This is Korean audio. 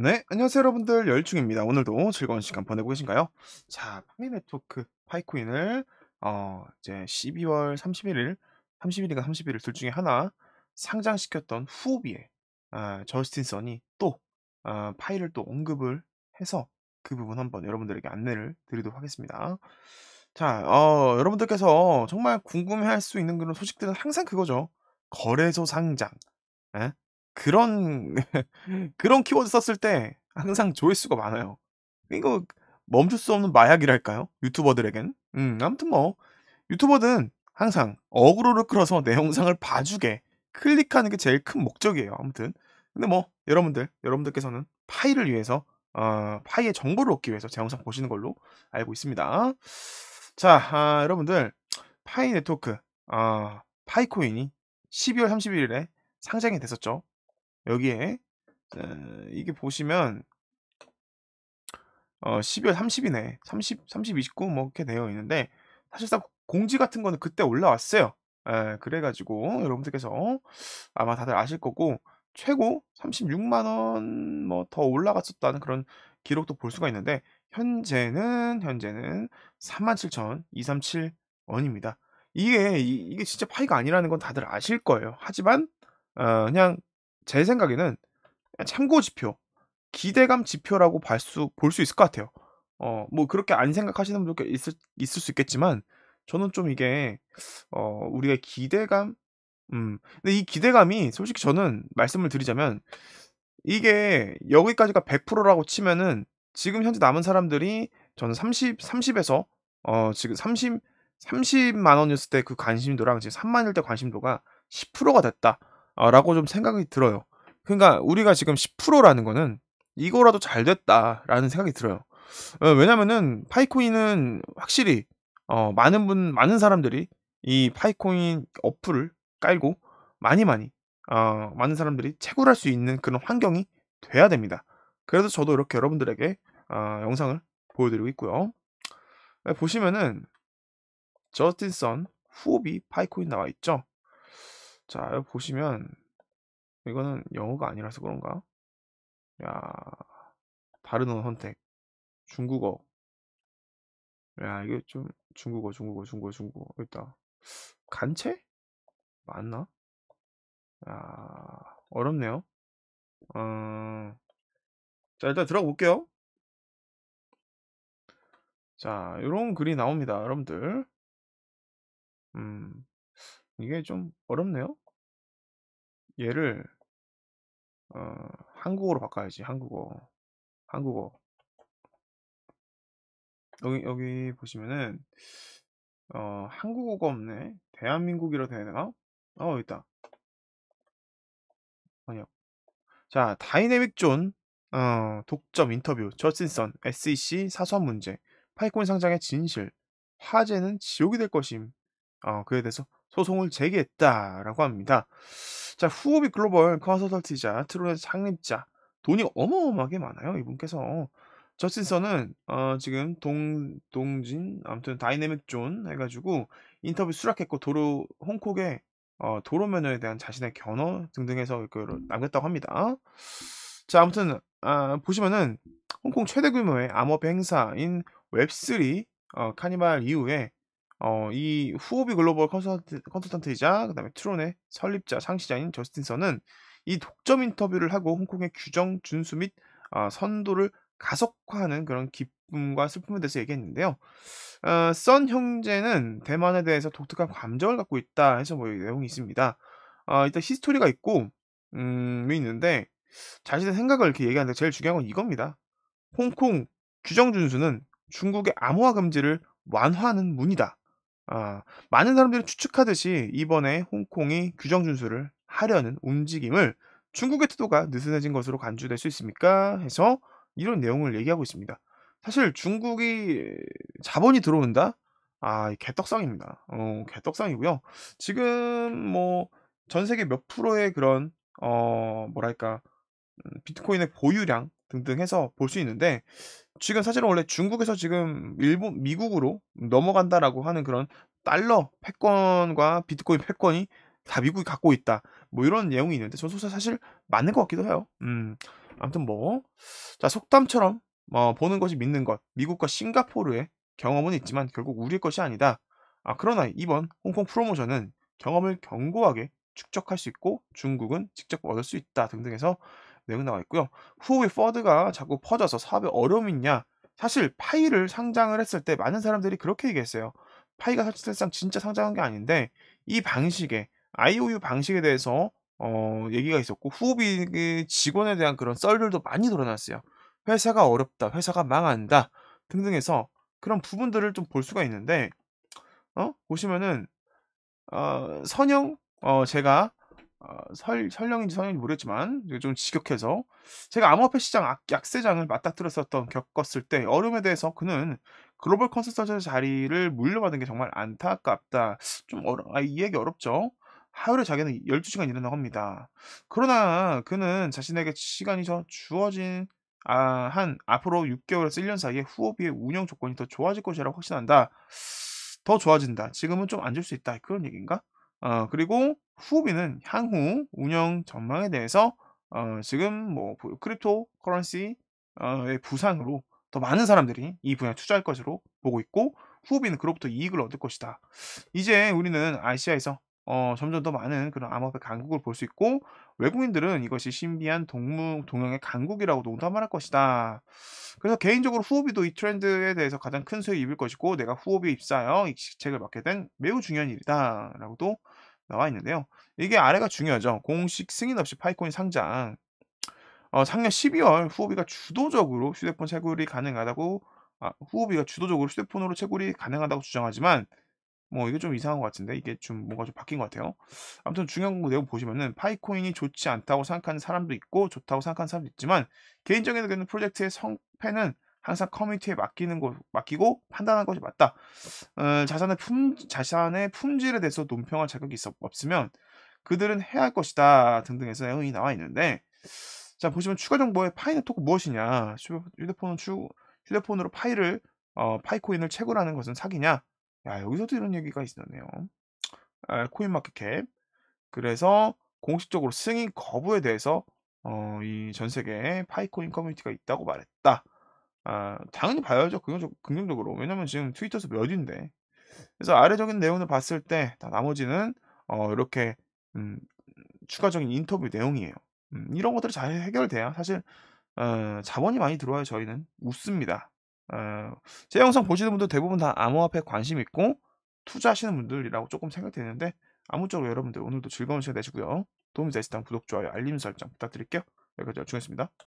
네, 안녕하세요 여러분들 열중입니다. 오늘도 즐거운 시간 보내고 계신가요? 자, 파미 네트워크 파이코인을 어, 이제 12월 31일, 30일인가 31일 둘 중에 하나 상장시켰던 후비에 어, 아, 저스틴 선이 또 어, 파일을 또 언급을 해서 그 부분 한번 여러분들에게 안내를 드리도록 하겠습니다. 자, 어, 여러분들께서 정말 궁금해할 수 있는 그런 소식들은 항상 그거죠. 거래소 상장, 에? 예? 그런 그런 키워드 썼을 때 항상 조회수가 많아요. 이거 멈출 수 없는 마약이랄까요? 유튜버들에겐. 음, 아무튼 뭐 유튜버는 항상 어그로를 끌어서 내 영상을 봐주게 클릭하는 게 제일 큰 목적이에요. 아무튼 근데 뭐 여러분들 여러분들께서는 파이를 위해서 어, 파이의 정보를 얻기 위해서 제 영상 보시는 걸로 알고 있습니다. 자 아, 여러분들 파이 네트워크 아, 파이코인이 12월 31일에 상장이 됐었죠. 여기에 어, 이게 보시면 어, 12월 30이네. 30, 30, 29, 뭐, 이렇게 되어 있는데, 사실상 공지 같은 거는 그때 올라왔어요. 에, 예, 그래가지고, 여러분들께서 아마 다들 아실 거고, 최고 36만원, 뭐, 더 올라갔었다는 그런 기록도 볼 수가 있는데, 현재는, 현재는 3 7 2 3 7원입니다 이게, 이, 게 진짜 파이가 아니라는 건 다들 아실 거예요. 하지만, 어, 그냥 제 생각에는 참고 지표, 기대감 지표라고 볼수볼수 있을 것 같아요. 어, 뭐 그렇게 안 생각하시는 분도 있을, 있을 수 있겠지만 저는 좀 이게 어, 우리가 기대감 음. 근데 이 기대감이 솔직히 저는 말씀을 드리자면 이게 여기까지가 100%라고 치면은 지금 현재 남은 사람들이 저는 30 30에서 어 지금 30 30만 원이었을 때 그 관심도랑 지금 3만일 때 관심도가 10%가 됐다. 라고 좀 생각이 들어요. 그러니까 우리가 지금 10%라는 거는 이거라도 잘 됐다라는 생각이 들어요. 어, 왜냐면은 파이코인은 확실히 어, 많은 분 많은 사람들이 이 파이코인 어플을 깔고 많이 많이 어, 많은 사람들이 채굴할 수 있는 그런 환경이 돼야 됩니다. 그래서 저도 이렇게 여러분들에게 어, 영상을 보여드리고 있고요. 네, 보시면은 저스틴 선 후오비 파이코인 나와 있죠. 자, 여기 보시면 이거는 영어가 아니라서 그런가? 야, 다른 언어 선택. 중국어. 야, 이게 좀 중국어, 중국어, 중국어, 중국어. 일단 간체? 맞나? 야, 어렵네요. 어... 자, 일단 들어가 볼게요. 자, 이런 글이 나옵니다, 여러분들. 음, 이게 좀 어렵네요. 얘를 어, 한국어로 바꿔야지. 한국어. 한국어. 여기 여기 보시면은 어, 한국어가 없네. 대한민국이라 되야 되나? 어, 있다. 번역. 자, 다이내믹 존 어, 독점 인터뷰, 저스틴선, SEC 사소한 문제, 파이콘 상장의 진실, 화재는 지옥이 될 것임. 어, 그에 대해서 소송을 제기했다라고 합니다. 자, 후오비 글로벌 컨설턴티자 트론의 창립자 돈이 어마어마하게 많아요. 이분께서 저친서는 어, 지금 동 동진 아무튼 다이내믹 존 해가지고 인터뷰 수락했고 도로 홍콩의 어, 도로 면허에 대한 자신의 견허등등에서 남겼다고 합니다. 자 아무튼 아, 보시면은 홍콩 최대 규모의 암호화 행사인 웹3 어, 카니발 이후에 어, 이 후오비 글로벌 컨설턴트, 이자 그다음에 트론의 설립자 창시자인 저스틴선은 이 독점 인터뷰를 하고 홍콩의 규정 준수 및 어, 선도를 가속화하는 그런 기쁨과 슬픔에 대해서 얘기했는데요. 어, 선 형제는 대만에 대해서 독특한 감정을 갖고 있다 해서 뭐 내용이 있습니다. 어, 일단 히스토리가 있고 음, 있는데 자신의 생각을 이렇게 얘기하는데 제일 중요한 건 이겁니다. 홍콩 규정 준수는 중국의 암호화 금지를 완화하는 문이다. 아, 많은 사람들이 추측하듯이 이번에 홍콩이 규정 준수를 하려는 움직임을 중국의 태도가 느슨해진 것으로 간주될 수 있습니까? 해서 이런 내용을 얘기하고 있습니다. 사실 중국이 자본이 들어온다? 아, 개떡상입니다. 어, 개떡상이고요. 지금 뭐 전 세계 몇 프로의 그런 어, 뭐랄까 음, 비트코인의 보유량 등등 해서 볼 수 있는데 지금 사실은 원래 중국에서 지금 일본 미국으로 넘어간다라고 하는 그런 달러 패권과 비트코인 패권이 다 미국이 갖고 있다 뭐 이런 내용이 있는데 저는 사실 맞는 것 같기도 해요 음 아무튼 뭐자 속담처럼 뭐 보는 것이 믿는 것 미국과 싱가포르의 경험은 있지만 결국 우리의 것이 아니다 아 그러나 이번 홍콩 프로모션은 경험을 견고하게 축적할 수 있고 중국은 직접 얻을 수 있다 등등해서 내용 나와 있고요. 후에 퍼드가 자꾸 퍼져서 사업에 어려움이 있냐? 사실 파이를 상장을 했을 때 많은 사람들이 그렇게 얘기했어요. 파이가 사실상 진짜 상장한 게 아닌데 이 방식에 IOU 방식에 대해서 어, 얘기가 있었고 후비 직원에 대한 그런 썰들도 많이 드러났어요. 회사가 어렵다, 회사가 망한다 등등해서 그런 부분들을 좀 볼 수가 있는데 어? 보시면은 어, 선영 어, 제가 어, 설, 설령인지 설령인지 모르겠지만 좀지격해서 제가 암호화폐 시장 약세장을 맞닥뜨렸었던 겪었을 때 어려움에 대해서 그는 글로벌 컨설턴트 자리를 물려받은 게 정말 안타깝다. 좀 어려, 아, 이 얘기 어렵죠. 하루에 자기는 12시간 일한다고 합니다. 그러나 그는 자신에게 시간이 더 주어진 아, 한 앞으로 6개월에서 1년 사이에 후오비의 운영 조건이 더 좋아질 것이라고 확신한다. 더 좋아진다. 지금은 좀 앉을 수 있다. 그런 얘기인가? 어, 그리고 후비는 향후 운영 전망에 대해서 어, 지금 뭐 크립토 커런시의 부상으로 더 많은 사람들이 이 분야에 투자할 것으로 보고 있고 후비는 그로부터 이익을 얻을 것이다. 이제 우리는 아시아에서 어, 점점 더 많은 그런 암호화폐 강국을 볼 수 있고 외국인들은 이것이 신비한 동무, 동양의 강국이라고 농담할 것이다. 그래서 개인적으로 후오비도 이 트렌드에 대해서 가장 큰 수익을 입을 것이고 내가 후오비에 입사하여 이 직책을 맡게 된 매우 중요한 일이다. 라고도 나와 있는데요. 이게 아래가 중요하죠. 공식 승인 없이 파이콘 상장. 어, 작년 12월 후오비가 주도적으로 휴대폰 채굴이 가능하다고 아, 후오비가 주도적으로 휴대폰으로 채굴이 가능하다고 주장하지만 뭐 이게 좀 이상한 것 같은데 이게 좀 뭔가 좀 바뀐 것 같아요. 아무튼 중요한 내용 보시면은 파이코인이 좋지 않다고 생각하는 사람도 있고 좋다고 생각하는 사람도 있지만 개인적인 의견은 프로젝트의 성패는 항상 커뮤니티에 맡기는 것 맡기고 판단한 것이 맞다. 어, 자산의 품 자산의 품질에 대해서 논평할 자격이 있어, 없으면 그들은 해야 할 것이다 등등해서 내용이 나와 있는데 자 보시면 추가 정보의 파이는 토크 무엇이냐 휴대폰은 휴대폰으로 파이를 어, 파이코인을 채굴하는 것은 사기냐 야, 여기서도 이런 얘기가 있었네요. 아, 코인마켓캡. 그래서 공식적으로 승인 거부에 대해서 어, 이전 세계에 파이코인 커뮤니티가 있다고 말했다. 아, 당연히 봐야죠. 긍정적, 긍정적으로. 왜냐면 지금 트위터에서 몇인데. 그래서 아래적인 내용을 봤을 때 나머지는 어, 이렇게 음, 추가적인 인터뷰 내용이에요. 음, 이런 것들이 잘 해결돼야 사실 어, 자본이 많이 들어와야 저희는 웃습니다. 제 어, 영상 보시는 분들 대부분 다 암호화폐 관심 있고 투자하시는 분들이라고 조금 생각되는데 아무쪼록 여러분들 오늘도 즐거운 시간 되시고요. 도움이 되셨다면 구독, 좋아요, 알림 설정 부탁드릴게요. 여기까지 마치겠습니다.